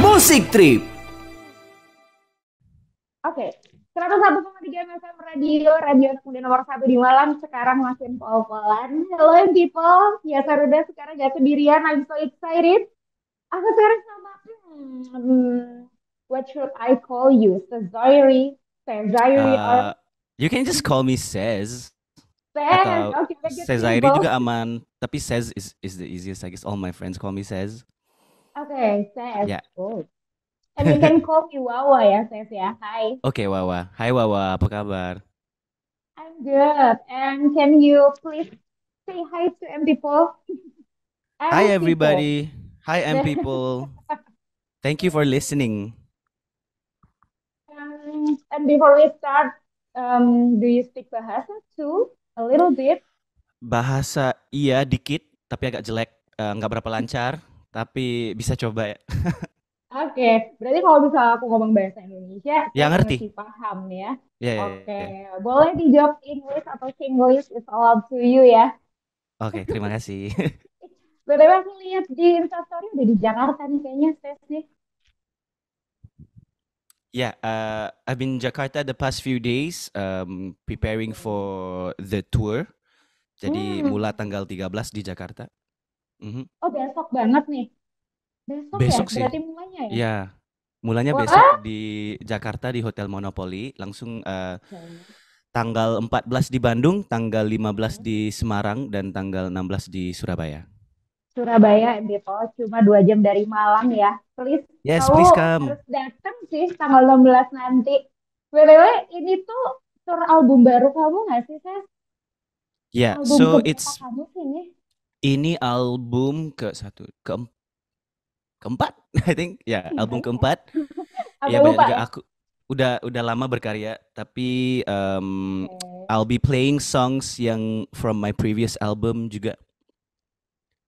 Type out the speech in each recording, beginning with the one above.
Musik Trip. Oke, okay. 101,3 FM Radio, radio kemudian nomor satu di malam, sekarang masih pol-polan. Hello people, ya saya udah sekarang gak sendirian, I'm so excited. Aku sekarang sama, hmm, what should I call you? Sezairi, Sezairi, uh, You can just call me Sez. Sez, okay, Sezairi juga aman, tapi Sez is, is the easiest, I guess all my friends call me Sez okay, Chef. Yeah. Oh. And you can call me Wawa ya, Chef ya. Hi. Oke, okay, Wawa. Hi Wawa, apa kabar? I'm good. And can you please say hi to M people? I'm hi everybody. People. Hi M people. Thank you for listening. Um, and before we start, um, do you speak Bahasa too? A little bit. Bahasa iya dikit, tapi agak jelek, eh, nggak uh, berapa lancar tapi bisa coba ya. Oke, okay. berarti kalau bisa aku ngomong bahasa Indonesia, ya ngerti. Masih paham ya. Yeah, ya, ya, Oke, okay. Ya. yeah, yeah. boleh dijawab English atau English is allowed to you ya. Oke, okay, terima kasih. BTW aku lihat di Instastory udah di Jakarta nih kayaknya, Stes nih. Yeah, uh, I've been Jakarta the past few days um, preparing for the tour. Jadi hmm. mula tanggal 13 di Jakarta. Mm-hmm. Oh besok banget nih. Besok ya? sih. Berarti mulanya ya? Iya. Mulanya besok di Jakarta di Hotel Monopoly, langsung eh, tanggal tanggal 14 di Bandung, tanggal 15 di Semarang dan tanggal 16 di Surabaya. Surabaya Depok cuma dua jam dari malam ya. Please, Yes, please come. harus datang sih tanggal 16 nanti. BTW, ini tuh tour album baru kamu nggak sih, ya? Yeah, Album so it's kamu sih nih. Ini album ke satu ke keempat, I think ya yeah, album iya. keempat. ya banyak juga aku udah udah lama berkarya, tapi um, okay. I'll be playing songs yang from my previous album juga.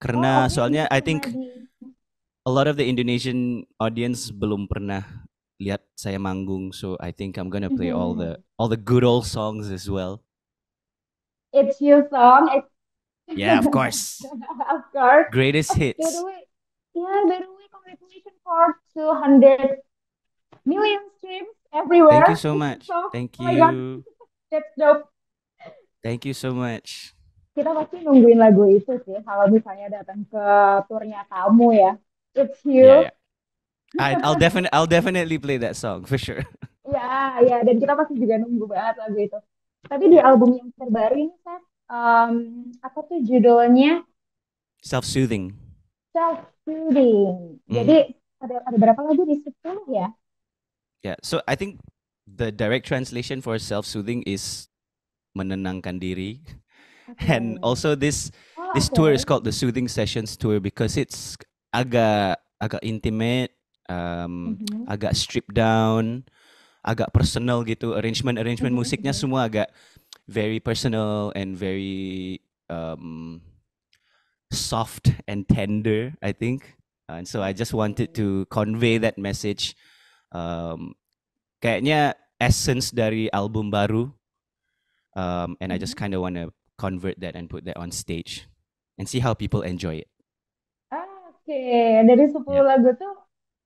Karena oh, oh soalnya I think a lot of the Indonesian audience belum pernah lihat saya manggung, so I think I'm gonna play mm -hmm. all the mm-hmm. all the good old songs as well. It's your song, it's Yeah, of course. of course. Greatest hits. By the way, yeah, by the way, congratulations for 200 million streams everywhere. Thank you so much. So, Thank oh you. Oh That's dope. Thank you so much. Kita pasti nungguin lagu itu sih kalau misalnya datang ke turnya kamu ya. It's you. Yeah, yeah. I, I'll definitely I'll definitely play that song for sure. Ya, yeah, ya yeah. dan kita pasti juga nunggu banget lagu itu. Tapi di album yang terbaru ini, Seth, um, apa tuh judulnya? Self soothing. Self soothing. Mm. Jadi ada ada berapa lagu di 10 ya? Yeah, so I think the direct translation for self soothing is menenangkan diri. Okay. And also this oh, this okay. tour is called the Soothing Sessions tour because it's agak agak intimate, um, mm-hmm. agak stripped down, agak personal gitu. Arrangement arrangement mm-hmm. musiknya mm-hmm. semua agak very personal and very um, soft and tender, I think. Uh, and so I just wanted to convey that message. Um, kayaknya essence dari album baru. Um, and I just mm-hmm. kind of want to convert that and put that on stage and see how people enjoy it. Ah, Oke, okay. dari 10 yeah. lagu tuh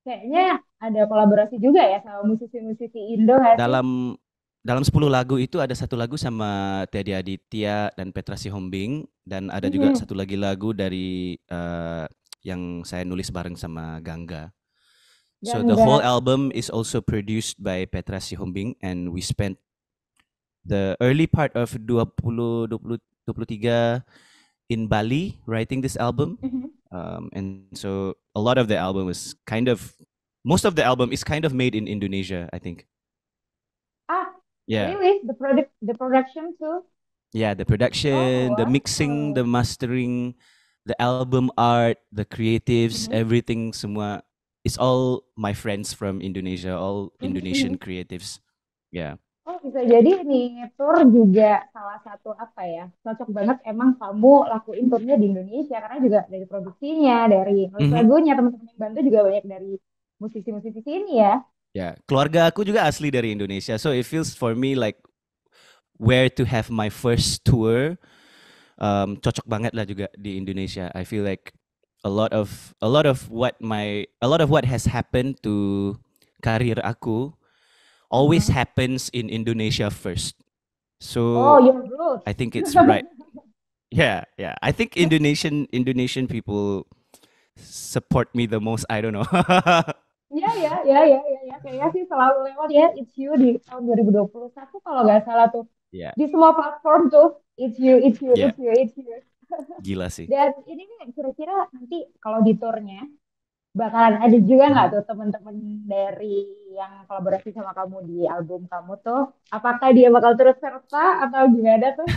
kayaknya ada kolaborasi juga ya sama musisi-musisi Indo. Dalam dalam 10 lagu itu ada satu lagu sama Teddy Aditya dan Petra Sihombing dan ada juga mm-hmm. satu lagi lagu dari uh, yang saya nulis bareng sama Gangga. Gangga. So the whole album is also produced by Petra Sihombing and we spent the early part of 20 20 23 in Bali writing this album. Mm-hmm. Um, and so a lot of the album was kind of most of the album is kind of made in Indonesia, I think yeah anyways the product the production too yeah the production oh, the mixing the mastering the album art the creatives mm -hmm. everything semua it's all my friends from Indonesia all mm-hmm. Indonesian creatives yeah Oh bisa jadi ini tour juga salah satu apa ya cocok banget emang kamu lakuin tournya di Indonesia karena juga dari produksinya dari mm-hmm. lagunya, mm -hmm. lagunya teman-teman yang bantu juga banyak dari musisi-musisi sini ya. Yeah, keluarga aku juga asli dari Indonesia, so it feels for me like where to have my first tour. Um, cocok banget lah juga di Indonesia. I feel like a lot of a lot of what my a lot of what has happened to karir aku always mm -hmm. happens in Indonesia first. So oh, I think it's right. yeah, yeah. I think Indonesian Indonesian people support me the most. I don't know. yeah, yeah, yeah, yeah, yeah kayaknya sih selalu lewat iya. ya It's You di tahun 2021 kalau nggak oh. salah tuh. Yeah. Di semua platform tuh It's You, It's You, yeah. It's You, It's You. Gila sih. Dan ini nih kira-kira nanti kalau di turnya bakalan ada juga hmm. nggak tuh temen teman dari yang kolaborasi sama kamu di album kamu tuh apakah dia bakal terus serta atau gimana tuh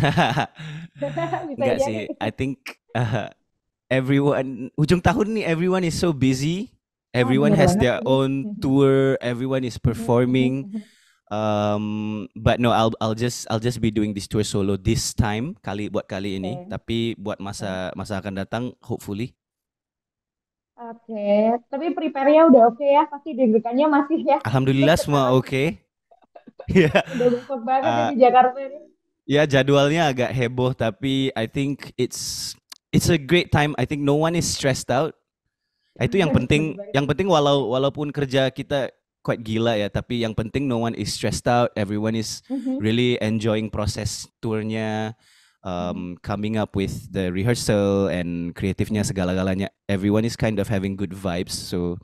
Bisa sih I think uh, everyone ujung tahun nih everyone is so busy everyone has their own mm-hmm. tour everyone is mm-hmm. performing mm-hmm. um but no I'll I'll just I'll just be doing this tour solo this time kali buat kali ini okay. tapi buat masa masa akan datang hopefully oke okay. tapi prepare-nya udah oke okay ya pasti deg-degannya masih ya alhamdulillah semua oke okay. ya yeah. udah besok banget uh, ah. di Jakarta ini ya yeah, jadwalnya agak heboh tapi I think it's it's a great time I think no one is stressed out Nah, itu yang iya, penting yang penting walau walaupun kerja kita quite gila ya tapi yang penting no one is stressed out everyone is mm-hmm. really enjoying proses tournya um, mm-hmm. coming up with the rehearsal and kreatifnya segala-galanya everyone is kind of having good vibes so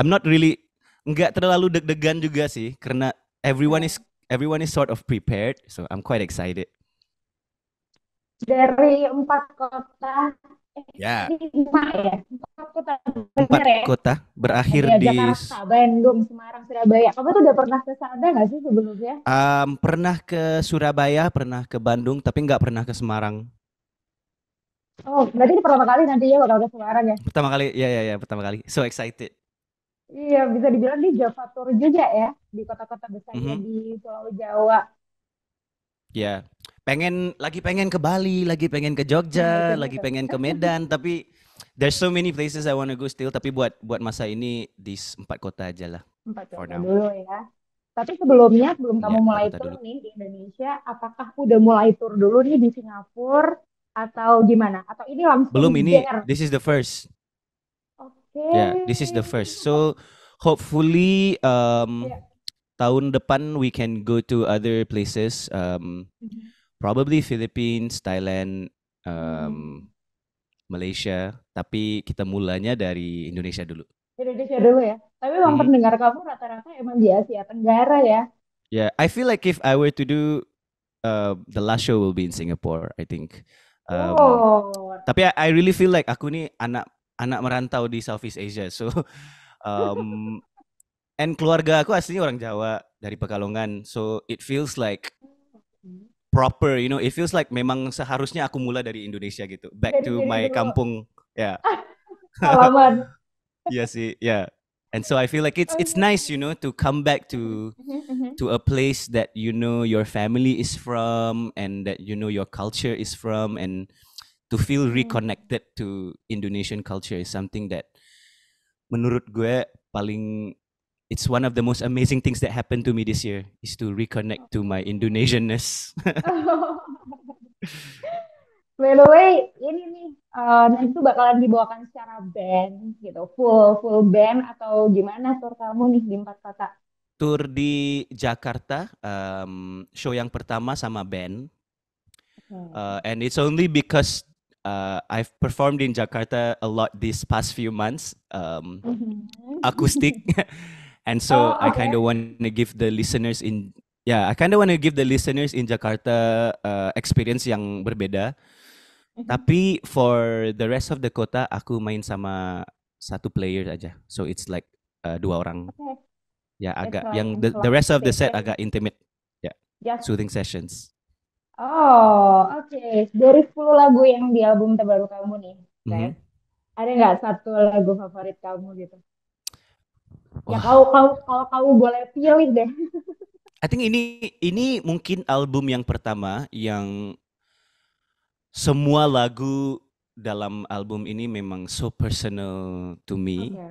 I'm not really nggak terlalu deg-degan juga sih karena everyone is iya. everyone is sort of prepared so I'm quite excited dari empat kota Ya. Lima ya. Empat kota ya. berakhir iya, di Bandung, Semarang, Surabaya. Kamu tuh udah pernah ke sana nggak sih sebelumnya? Um, pernah ke Surabaya, pernah ke Bandung, tapi nggak pernah ke Semarang. Oh, berarti ini pertama kali nanti ya bakal ke Semarang ya? Pertama kali, ya ya ya, pertama kali. So excited. Iya, bisa dibilang di Java Tour juga ya, di kota-kota besar mm -hmm. di Pulau Jawa. Ya, yeah pengen lagi pengen ke Bali, lagi pengen ke Jogja, lagi pengen ke Medan, tapi there's so many places I want to go still. Tapi buat buat masa ini di empat kota aja lah. Empat kota dulu ya. Tapi sebelumnya, sebelum ya, kamu mulai tour nih di Indonesia, apakah udah mulai tour dulu nih di Singapura atau gimana? Atau ini langsung? Belum ini. This is the first. Oke. Okay. Ya, yeah, this is the first. So hopefully um, yeah. tahun depan we can go to other places. Um, mm -hmm probably Philippines, Thailand, um, hmm. Malaysia, tapi kita mulanya dari Indonesia dulu. Indonesia dulu ya. Tapi memang hmm. pendengar kamu rata-rata emang di Asia Tenggara ya. Yeah, I feel like if I were to do uh, the last show will be in Singapore, I think. Um, oh. Tapi I, I really feel like aku nih anak anak merantau di Southeast Asia, so um, and keluarga aku aslinya orang Jawa dari Pekalongan, so it feels like hmm. proper you know it feels like memang seharusnya aku mula dari Indonesia gitu back to my dulu. kampung ya yeah. halaman yeah sih yeah and so I feel like it's it's nice you know to come back to mm-hmm. to a place that you know your family is from and that you know your culture is from and to feel mm-hmm. reconnected to Indonesian culture is something that menurut gue paling it's one of the most amazing things that happened to me this year is to reconnect to my Indonesianness. By the way, ini nih uh, nanti bakalan dibawakan secara band gitu, full full band atau gimana tour kamu nih di empat kota? Tour di Jakarta, um, show yang pertama sama band, hmm. uh, and it's only because uh, I've performed in Jakarta a lot these past few months, um, mm-hmm. acoustic. and so oh, okay. i kind of want to give the listeners in yeah i kind of want to give the listeners in jakarta uh, experience yang berbeda mm-hmm. tapi for the rest of the kota aku main sama satu player aja so it's like uh, dua orang okay. ya yeah, agak yang the, the rest of the set agak intimate ya yeah. yes. soothing sessions Oh, oke. Okay. Dari 10 lagu yang di album terbaru kamu nih, mm -hmm. ada nggak satu lagu favorit kamu gitu? Ya, Wah. Ya kau kau kalau kau boleh pilih deh. I think ini ini mungkin album yang pertama yang semua lagu dalam album ini memang so personal to me okay.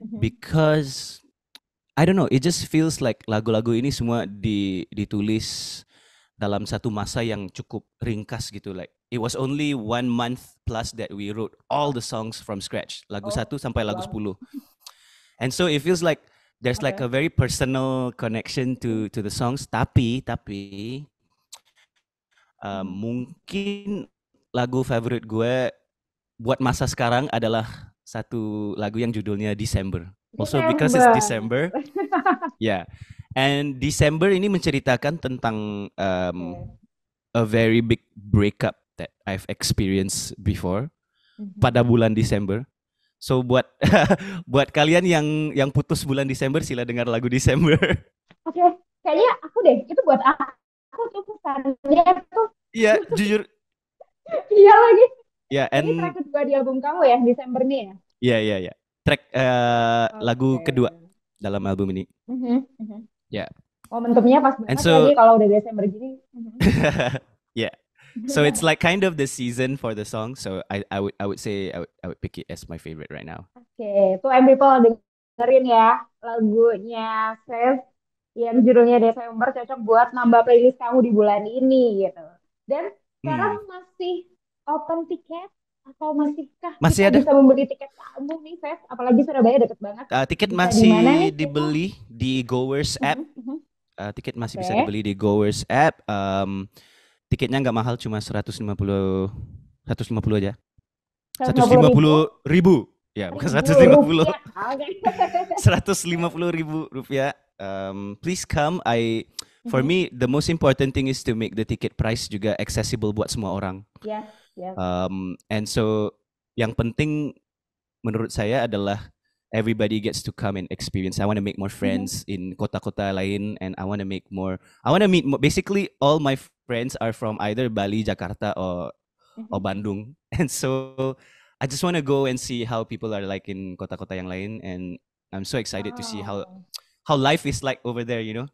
Mm-hmm. because I don't know it just feels like lagu-lagu ini semua di ditulis dalam satu masa yang cukup ringkas gitu like it was only one month plus that we wrote all the songs from scratch lagu oh, satu sampai lagu sepuluh. And so it feels like there's okay. like a very personal connection to to the songs. Tapi tapi uh, hmm. mungkin lagu favorit gue buat masa sekarang adalah satu lagu yang judulnya December. Also December. because it's December. yeah. And December ini menceritakan tentang um, a very big breakup that I've experienced before mm -hmm. pada bulan Desember. So buat buat kalian yang yang putus bulan Desember sila dengar lagu Desember. Oke, okay. kayaknya aku deh itu buat aku, aku tuh pesannya tuh. Iya, jujur. iya lagi. iya yeah, and... Ini track kedua di album kamu ya, Desember nih ya? Iya, yeah, iya, yeah, iya. Yeah. Track uh, eh, okay. lagu kedua dalam album ini. Mm -hmm. Ya. Yeah. Momentumnya pas banget so... kalau udah Desember gini. Mm -hmm. yeah so it's like kind of the season for the song. So I, I would I would say I would, I would pick it as my favorite right now. Oke, okay. tuh so, Paul dengerin ya lagunya Save yang judulnya Desember cocok buat nambah playlist kamu di bulan ini gitu. Dan hmm. sekarang hmm. masih open tiket atau masihkah masih ada bisa membeli tiket kamu nih Fes apalagi Surabaya deket banget uh, tiket masih dimana, dibeli di Goers mhm, app mhm. uh, tiket masih okay. bisa dibeli di Goers app um, tiketnya nggak mahal cuma 150 150 aja 150 ribu, ribu. ya bukan 150 150 ribu rupiah um, please come I for mm-hmm. me the most important thing is to make the ticket price juga accessible buat semua orang Yeah, yeah. um, and so yang penting menurut saya adalah everybody gets to come and experience. I want to make more mm-hmm. friends mm -hmm. in kota-kota lain, and I want to make more. I want to meet more, basically all my friends are from either Bali, Jakarta, or mm-hmm. or Bandung, and so I just want to go and see how people are like in kota-kota yang lain, and I'm so excited to see how oh. how life is like over there. You know,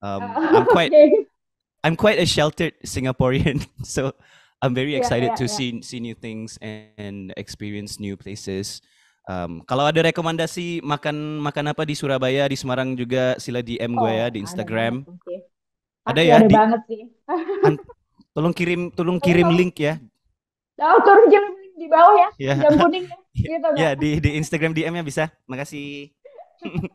um, I'm quite okay. I'm quite a sheltered Singaporean, so I'm very excited yeah, yeah, to yeah. see see new things and, and experience new places. Um, kalau ada rekomendasi makan makan apa di Surabaya, di Semarang juga sila DM oh, gue ya di Instagram. Okay. Ada ya? Ada di... banget sih. tolong kirim tolong iya, kirim link ya. Oh, tolong kirim link di bawah ya. Yeah. Jam kuning ya. Iya, gitu, ya, di di Instagram DM-nya bisa. Makasih.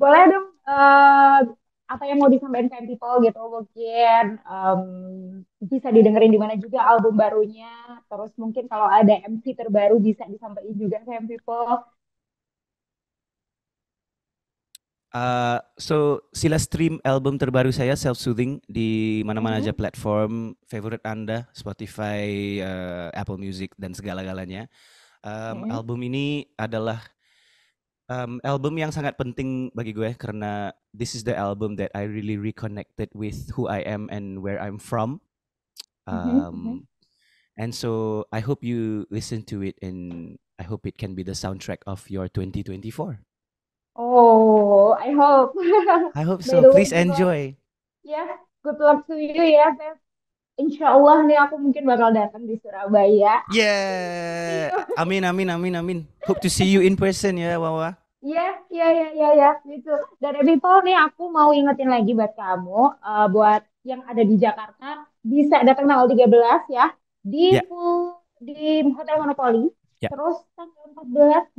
Boleh dong uh, apa yang mau disampaikan ke people gitu mungkin um, bisa didengerin di mana juga album barunya terus mungkin kalau ada MC terbaru bisa disampaikan juga ke people Uh, so sila stream album terbaru saya Self Soothing di mana-mana mm -hmm. aja platform favorite Anda, Spotify, uh, Apple Music dan segala-galanya. Um, mm Album ini adalah um, album yang sangat penting bagi gue karena this is the album that I really reconnected with who I am and where I'm from. Um, mm -hmm. And so I hope you listen to it and I hope it can be the soundtrack of your 2024. Oh, I hope. I hope so. Please enjoy. Ya, yeah, good luck to you ya, Beb. Insya Allah nih aku mungkin bakal datang di Surabaya. Yeah. Amin, amin, amin, amin. Hope to see you in person ya, Ya, yeah, ya, ya, ya. ya, ya, ya, gitu. Dan people nih aku mau ingetin lagi buat kamu, uh, buat yang ada di Jakarta bisa datang tanggal 13 ya di yeah. full, di Hotel Monopoly. Yeah. Terus tanggal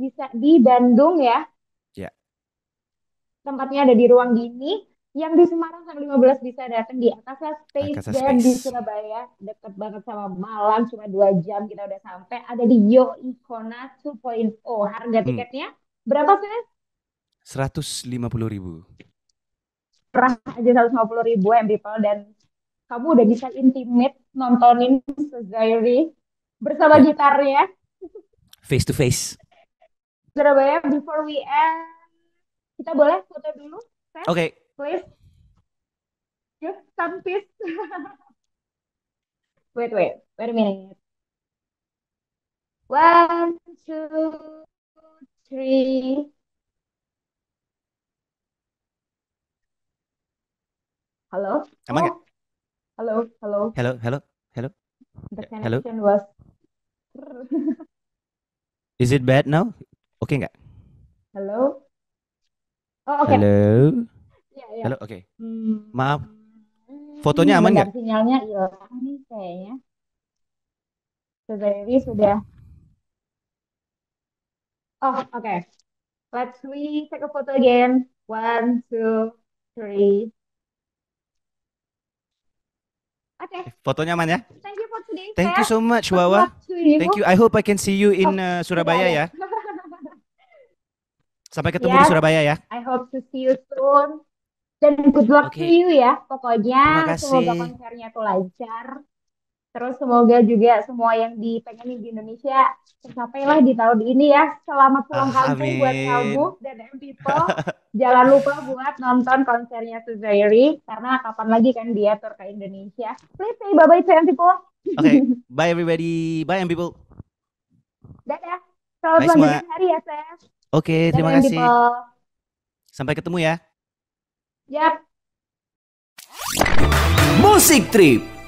14 bisa di Bandung ya tempatnya ada di ruang gini yang di Semarang sampai 15 bisa datang di atasnya Space Akasa dan di Surabaya deket banget sama Malang cuma dua jam kita udah sampai ada di Yo Icona 2.0 harga hmm. tiketnya hmm. berapa sih? Seratus lima puluh ribu. Perah aja seratus lima puluh ribu yang people dan kamu udah bisa intimate nontonin Sezairi bersama yeah. gitarnya. Face to face. Surabaya before we end kita boleh foto dulu? Oke. Okay. Please. Just some peace. wait, wait. Wait a minute. One, two, three. Halo? Aman Oh. Ya? Halo, halo. Halo, halo, halo. The ya, connection halo. was... Is it bad now? Oke okay nggak? Hello. Oh, okay. Halo. Ya, ya. Halo, oke. Okay. Hmm. Maaf. Fotonya aman hmm, nggak? Sinyalnya hilang nih kayaknya. Sudah ini sudah. Oh, oke. Okay. Let's we take a photo again. One, two, three. Oke. Okay. Eh, fotonya aman ya? Thank you for today. Thank you so much, Wawa. Thank you. I hope I can see you in oh, uh, Surabaya iya, iya. ya. Sampai ketemu yes, di Surabaya ya. I hope to see you soon. Dan good luck okay. to you ya pokoknya. Semoga konsernya tuh lancar. Terus semoga juga semua yang di pengen di Indonesia tercapailah di tahun ini ya. Selamat pulang kampung buat kamu dan Empito. Jangan lupa buat nonton konsernya Suzairi karena kapan lagi kan dia tur ke Indonesia. Please say bye bye to Empito. Oke, okay. bye everybody. Bye Empito. Dadah. Selamat hari ya, Seth. Oke, terima kasih. People. Sampai ketemu ya. Yap. Musik Trip.